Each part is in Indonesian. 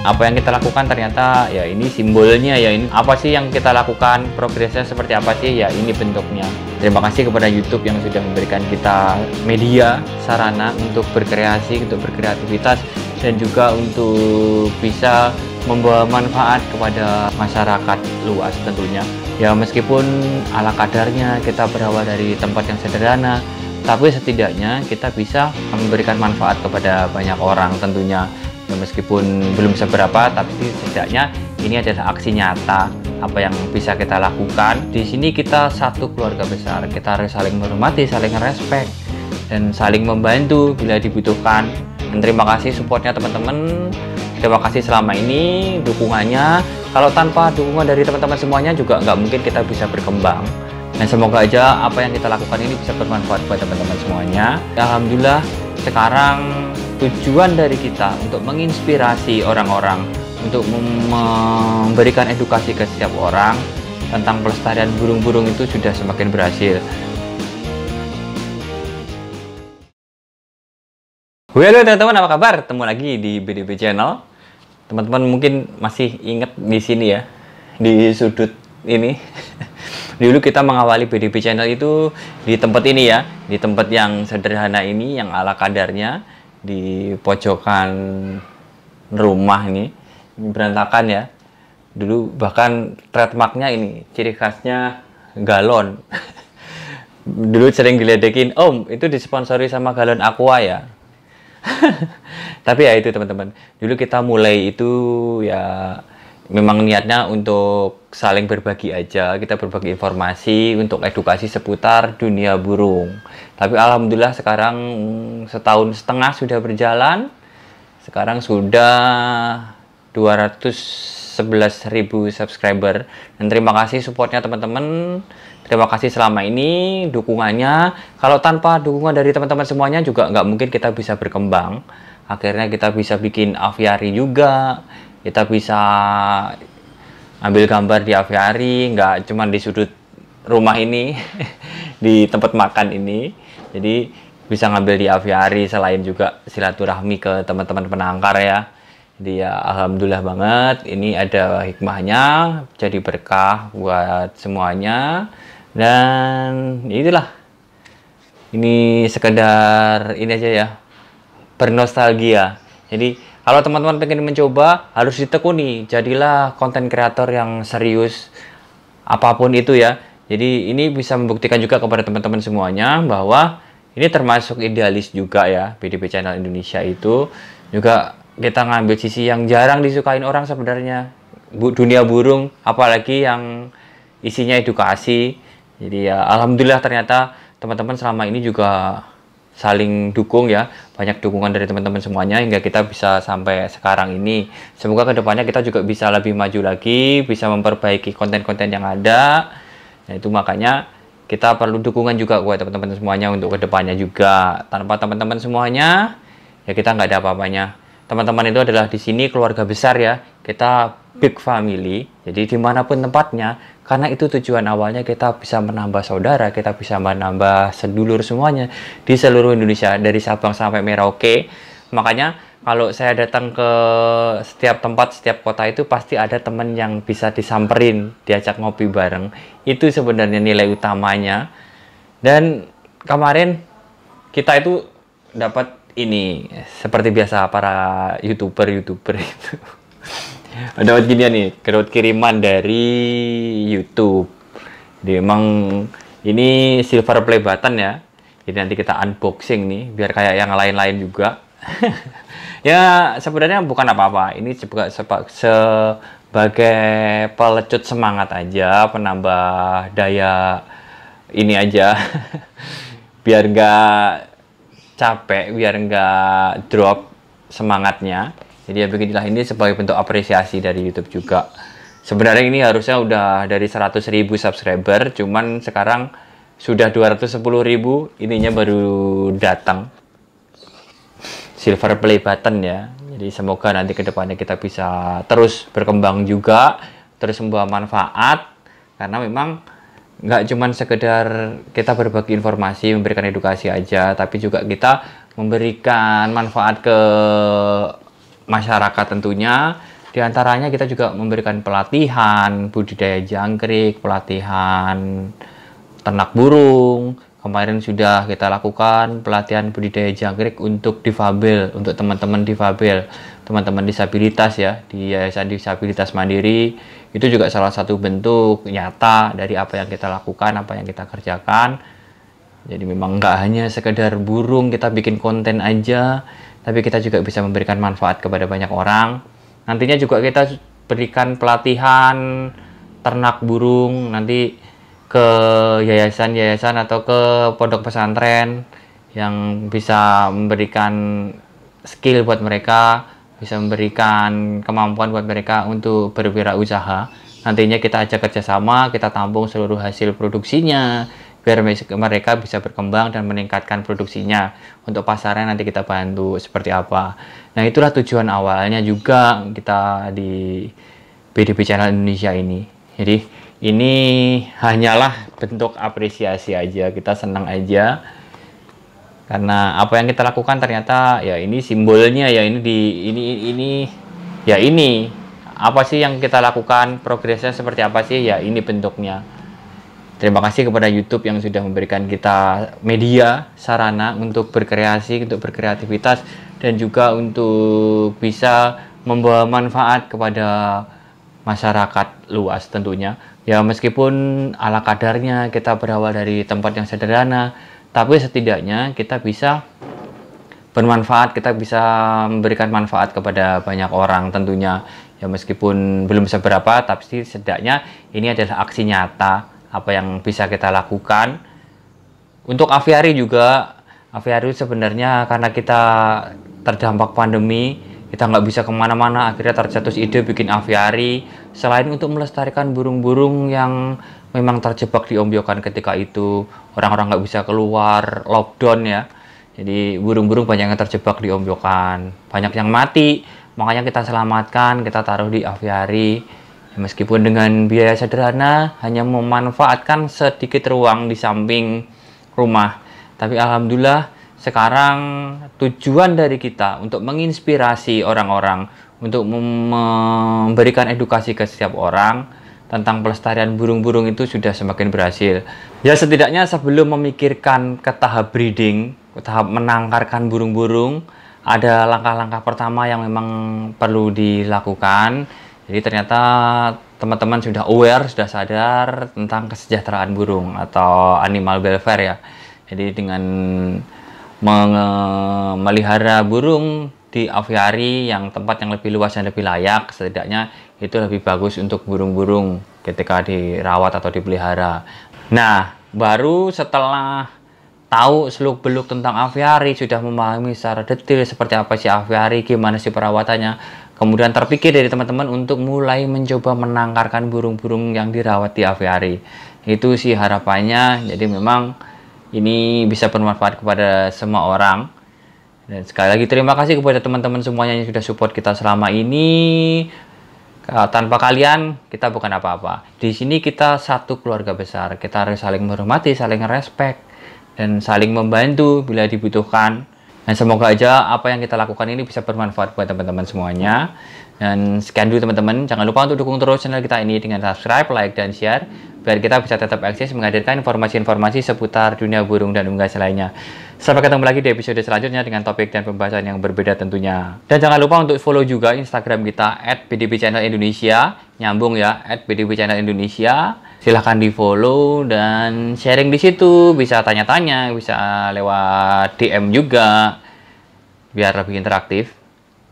apa yang kita lakukan ternyata ya ini simbolnya ya ini apa sih yang kita lakukan progresnya seperti apa sih ya ini bentuknya terima kasih kepada YouTube yang sudah memberikan kita media sarana untuk berkreasi untuk berkreativitas dan juga untuk bisa membawa manfaat kepada masyarakat luas tentunya ya meskipun ala kadarnya kita berawal dari tempat yang sederhana tapi setidaknya kita bisa memberikan manfaat kepada banyak orang tentunya Ya, meskipun belum seberapa tapi setidaknya ini adalah aksi nyata apa yang bisa kita lakukan di sini kita satu keluarga besar kita harus saling menghormati saling respect dan saling membantu bila dibutuhkan dan terima kasih supportnya teman-teman terima kasih selama ini dukungannya kalau tanpa dukungan dari teman-teman semuanya juga nggak mungkin kita bisa berkembang dan semoga aja apa yang kita lakukan ini bisa bermanfaat buat teman-teman semuanya Alhamdulillah sekarang tujuan dari kita untuk menginspirasi orang-orang untuk memberikan edukasi ke setiap orang tentang pelestarian burung-burung itu sudah semakin berhasil. Halo teman-teman, apa kabar? Temu lagi di BDB Channel. Teman-teman mungkin masih ingat di sini ya, di sudut ini dulu kita mengawali BDP channel itu di tempat ini ya di tempat yang sederhana ini yang ala kadarnya di pojokan rumah ini, ini berantakan ya dulu bahkan trademarknya ini ciri khasnya galon dulu sering diledekin om itu disponsori sama galon aqua ya tapi ya itu teman-teman dulu kita mulai itu ya memang niatnya untuk saling berbagi aja, kita berbagi informasi untuk edukasi seputar dunia burung. Tapi alhamdulillah sekarang mm, setahun setengah sudah berjalan. Sekarang sudah 211.000 subscriber dan terima kasih supportnya teman-teman terima kasih selama ini dukungannya kalau tanpa dukungan dari teman-teman semuanya juga nggak mungkin kita bisa berkembang akhirnya kita bisa bikin aviari juga kita bisa ambil gambar di aviari nggak cuma di sudut rumah ini di tempat makan ini jadi bisa ngambil di aviari selain juga silaturahmi ke teman-teman penangkar ya jadi ya, alhamdulillah banget ini ada hikmahnya jadi berkah buat semuanya dan itulah ini sekedar ini aja ya bernostalgia jadi kalau teman-teman pengen mencoba, harus ditekuni. Jadilah konten kreator yang serius, apapun itu ya. Jadi ini bisa membuktikan juga kepada teman-teman semuanya bahwa ini termasuk idealis juga ya, PDP Channel Indonesia itu. Juga kita ngambil sisi yang jarang disukain orang sebenarnya. dunia burung, apalagi yang isinya edukasi. Jadi ya alhamdulillah ternyata teman-teman selama ini juga saling dukung ya banyak dukungan dari teman-teman semuanya hingga kita bisa sampai sekarang ini semoga kedepannya kita juga bisa lebih maju lagi bisa memperbaiki konten-konten yang ada nah itu makanya kita perlu dukungan juga buat teman-teman semuanya untuk kedepannya juga tanpa teman-teman semuanya ya kita nggak ada apa-apanya teman-teman itu adalah di sini keluarga besar ya kita big family, jadi dimanapun tempatnya, karena itu tujuan awalnya kita bisa menambah saudara, kita bisa menambah sedulur semuanya di seluruh Indonesia, dari Sabang sampai Merauke. Makanya kalau saya datang ke setiap tempat, setiap kota itu pasti ada teman yang bisa disamperin, diajak ngopi bareng. Itu sebenarnya nilai utamanya. Dan kemarin kita itu dapat ini seperti biasa para youtuber-youtuber itu dapat ginian nih kerut kiriman dari YouTube jadi emang ini silver play button ya jadi nanti kita unboxing nih biar kayak yang lain-lain juga ya sebenarnya bukan apa-apa ini juga sebagai pelecut semangat aja penambah daya ini aja biar nggak capek biar nggak drop semangatnya jadi ya bikinlah ini sebagai bentuk apresiasi dari YouTube juga. Sebenarnya ini harusnya udah dari 100 subscriber, cuman sekarang sudah 210 ininya baru datang. Silver play button ya. Jadi semoga nanti kedepannya kita bisa terus berkembang juga, terus membawa manfaat, karena memang nggak cuman sekedar kita berbagi informasi, memberikan edukasi aja, tapi juga kita memberikan manfaat ke masyarakat tentunya. Di antaranya kita juga memberikan pelatihan budidaya jangkrik, pelatihan ternak burung. Kemarin sudah kita lakukan pelatihan budidaya jangkrik untuk difabel, untuk teman-teman difabel, teman-teman disabilitas ya di Yayasan Disabilitas Mandiri. Itu juga salah satu bentuk nyata dari apa yang kita lakukan, apa yang kita kerjakan. Jadi memang nggak hanya sekedar burung kita bikin konten aja, tapi kita juga bisa memberikan manfaat kepada banyak orang. Nantinya juga kita berikan pelatihan ternak burung nanti ke yayasan-yayasan atau ke pondok pesantren yang bisa memberikan skill buat mereka, bisa memberikan kemampuan buat mereka untuk berwirausaha. Nantinya kita ajak kerjasama, kita tampung seluruh hasil produksinya, biar mereka bisa berkembang dan meningkatkan produksinya untuk pasarnya nanti kita bantu seperti apa nah itulah tujuan awalnya juga kita di PDB Channel Indonesia ini jadi ini hanyalah bentuk apresiasi aja kita senang aja karena apa yang kita lakukan ternyata ya ini simbolnya ya ini di ini ini ya ini apa sih yang kita lakukan progresnya seperti apa sih ya ini bentuknya Terima kasih kepada YouTube yang sudah memberikan kita media, sarana untuk berkreasi, untuk berkreativitas, dan juga untuk bisa membawa manfaat kepada masyarakat luas tentunya. Ya meskipun ala kadarnya kita berawal dari tempat yang sederhana, tapi setidaknya kita bisa bermanfaat, kita bisa memberikan manfaat kepada banyak orang tentunya. Ya meskipun belum seberapa, tapi setidaknya ini adalah aksi nyata apa yang bisa kita lakukan. Untuk aviari juga, aviari sebenarnya karena kita terdampak pandemi, kita nggak bisa kemana-mana, akhirnya tercetus ide bikin aviari. Selain untuk melestarikan burung-burung yang memang terjebak di ombyokan ketika itu, orang-orang nggak bisa keluar, lockdown ya. Jadi burung-burung banyak yang terjebak di ombyokan, banyak yang mati, makanya kita selamatkan, kita taruh di aviari Meskipun dengan biaya sederhana, hanya memanfaatkan sedikit ruang di samping rumah. Tapi alhamdulillah sekarang tujuan dari kita untuk menginspirasi orang-orang untuk memberikan edukasi ke setiap orang tentang pelestarian burung-burung itu sudah semakin berhasil. Ya setidaknya sebelum memikirkan ke tahap breeding, ke tahap menangkarkan burung-burung, ada langkah-langkah pertama yang memang perlu dilakukan jadi ternyata teman-teman sudah aware, sudah sadar tentang kesejahteraan burung atau animal welfare ya. Jadi dengan memelihara burung di aviari yang tempat yang lebih luas dan lebih layak, setidaknya itu lebih bagus untuk burung-burung ketika dirawat atau dipelihara. Nah, baru setelah tahu seluk-beluk tentang aviari, sudah memahami secara detail seperti apa sih aviari, gimana sih perawatannya, Kemudian terpikir dari teman-teman untuk mulai mencoba menangkarkan burung-burung yang dirawat di aviari. Itu sih harapannya. Jadi memang ini bisa bermanfaat kepada semua orang. Dan sekali lagi terima kasih kepada teman-teman semuanya yang sudah support kita selama ini. Tanpa kalian kita bukan apa-apa. Di sini kita satu keluarga besar. Kita harus saling menghormati, saling respect, dan saling membantu bila dibutuhkan dan semoga aja apa yang kita lakukan ini bisa bermanfaat buat teman-teman semuanya. Dan sekian dulu teman-teman. Jangan lupa untuk dukung terus channel kita ini dengan subscribe, like, dan share. Biar kita bisa tetap eksis menghadirkan informasi-informasi seputar dunia burung dan unggas lainnya. Sampai ketemu lagi di episode selanjutnya dengan topik dan pembahasan yang berbeda tentunya. Dan jangan lupa untuk follow juga Instagram kita at Indonesia. Nyambung ya, at Indonesia silahkan di follow dan sharing di situ bisa tanya-tanya bisa lewat DM juga biar lebih interaktif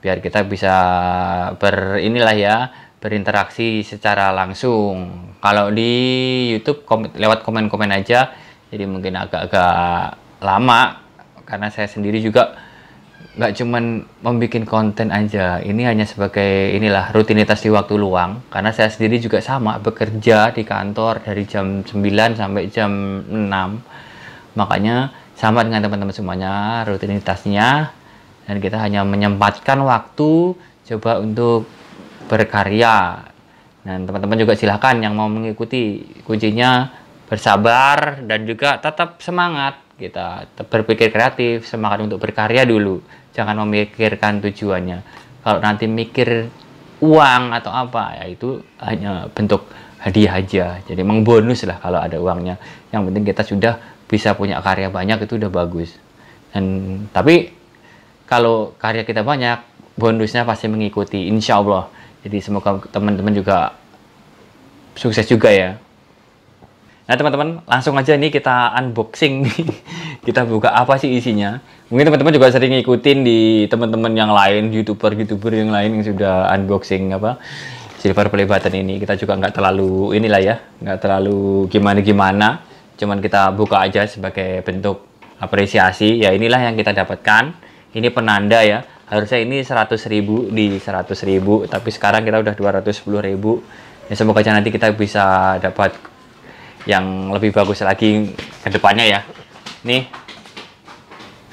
biar kita bisa ber ya berinteraksi secara langsung kalau di YouTube kom lewat komen-komen aja jadi mungkin agak-agak lama karena saya sendiri juga nggak cuman membuat konten aja ini hanya sebagai inilah rutinitas di waktu luang karena saya sendiri juga sama bekerja di kantor dari jam 9 sampai jam 6 makanya sama dengan teman-teman semuanya rutinitasnya dan kita hanya menyempatkan waktu coba untuk berkarya dan teman-teman juga silahkan yang mau mengikuti kuncinya bersabar dan juga tetap semangat kita berpikir kreatif semangat untuk berkarya dulu jangan memikirkan tujuannya kalau nanti mikir uang atau apa ya itu hanya bentuk hadiah aja jadi emang bonus lah kalau ada uangnya yang penting kita sudah bisa punya karya banyak itu udah bagus dan tapi kalau karya kita banyak bonusnya pasti mengikuti insya Allah jadi semoga teman-teman juga sukses juga ya Nah teman-teman, langsung aja nih kita unboxing nih. kita buka apa sih isinya. Mungkin teman-teman juga sering ngikutin di teman-teman yang lain, YouTuber-YouTuber yang lain yang sudah unboxing apa silver play button ini. Kita juga nggak terlalu inilah ya, nggak terlalu gimana-gimana. Cuman kita buka aja sebagai bentuk apresiasi. Ya inilah yang kita dapatkan. Ini penanda ya. Harusnya ini 100 ribu di 100 ribu tapi sekarang kita udah ribu Ya semoga aja nanti kita bisa dapat yang lebih bagus lagi ke depannya ya. Nih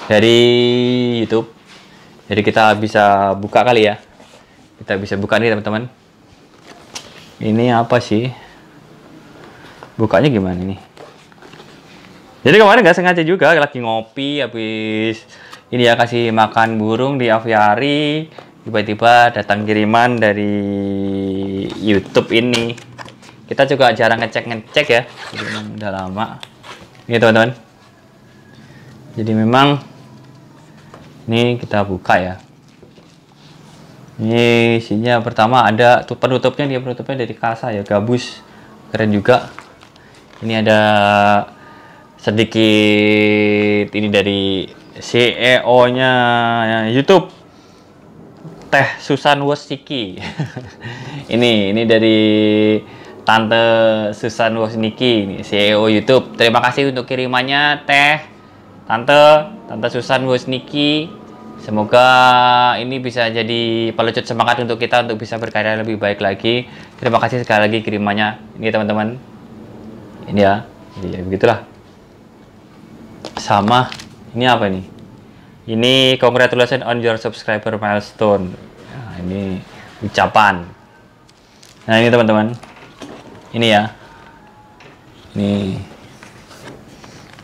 dari YouTube. Jadi kita bisa buka kali ya. Kita bisa buka nih teman-teman. Ini apa sih? Bukanya gimana nih? Jadi kemarin nggak sengaja juga lagi ngopi habis ini ya kasih makan burung di aviari tiba-tiba datang kiriman dari YouTube ini kita juga jarang ngecek ngecek ya jadi memang udah lama gitu teman-teman jadi memang ini kita buka ya ini isinya pertama ada tuh penutupnya dia penutupnya dari kasa ya gabus keren juga ini ada sedikit ini dari CEO-nya YouTube Teh Susan Wasiki ini ini dari Tante Susan ini CEO YouTube. Terima kasih untuk kirimannya, Teh. Tante, Tante Susan Woznicki. Semoga ini bisa jadi pelucut semangat untuk kita untuk bisa berkarya lebih baik lagi. Terima kasih sekali lagi kirimannya. Ini teman-teman. Ini ya. Ya begitulah. Sama. Ini apa ini? Ini congratulations on your subscriber milestone. Nah, ini ucapan. Nah, ini teman-teman ini ya ini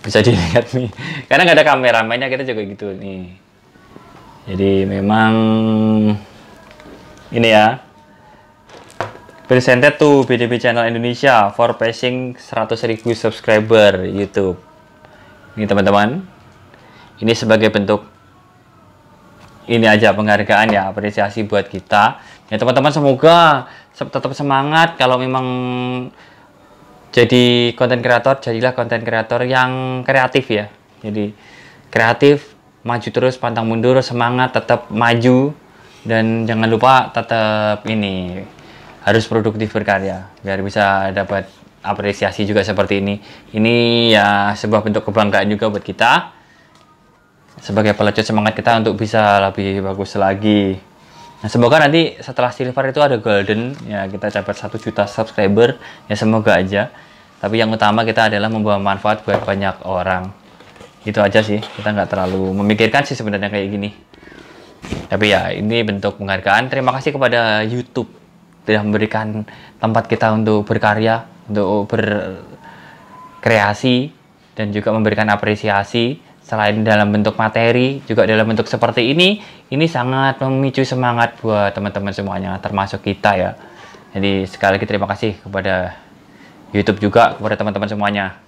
bisa dilihat nih karena nggak ada kameramennya kita juga gitu nih jadi memang ini ya presented to BDB channel Indonesia for passing 100.000 subscriber YouTube ini teman-teman ini sebagai bentuk ini aja penghargaan ya apresiasi buat kita ya teman-teman semoga tetap semangat kalau memang jadi konten kreator jadilah konten kreator yang kreatif ya jadi kreatif maju terus pantang mundur semangat tetap maju dan jangan lupa tetap ini harus produktif berkarya biar bisa dapat apresiasi juga seperti ini ini ya sebuah bentuk kebanggaan juga buat kita sebagai pelecut semangat kita untuk bisa lebih bagus lagi Nah, semoga nanti setelah silver itu ada golden ya kita dapat satu juta subscriber ya semoga aja. Tapi yang utama kita adalah membawa manfaat buat banyak orang. Itu aja sih. Kita nggak terlalu memikirkan sih sebenarnya kayak gini. Tapi ya ini bentuk penghargaan. Terima kasih kepada YouTube telah memberikan tempat kita untuk berkarya, untuk berkreasi dan juga memberikan apresiasi selain dalam bentuk materi juga dalam bentuk seperti ini ini sangat memicu semangat buat teman-teman semuanya termasuk kita ya jadi sekali lagi terima kasih kepada YouTube juga kepada teman-teman semuanya